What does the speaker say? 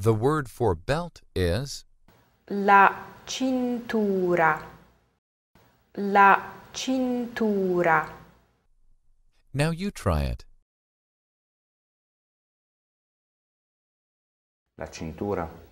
The word for belt is la cintura. La cintura. Now you try it. La cintura.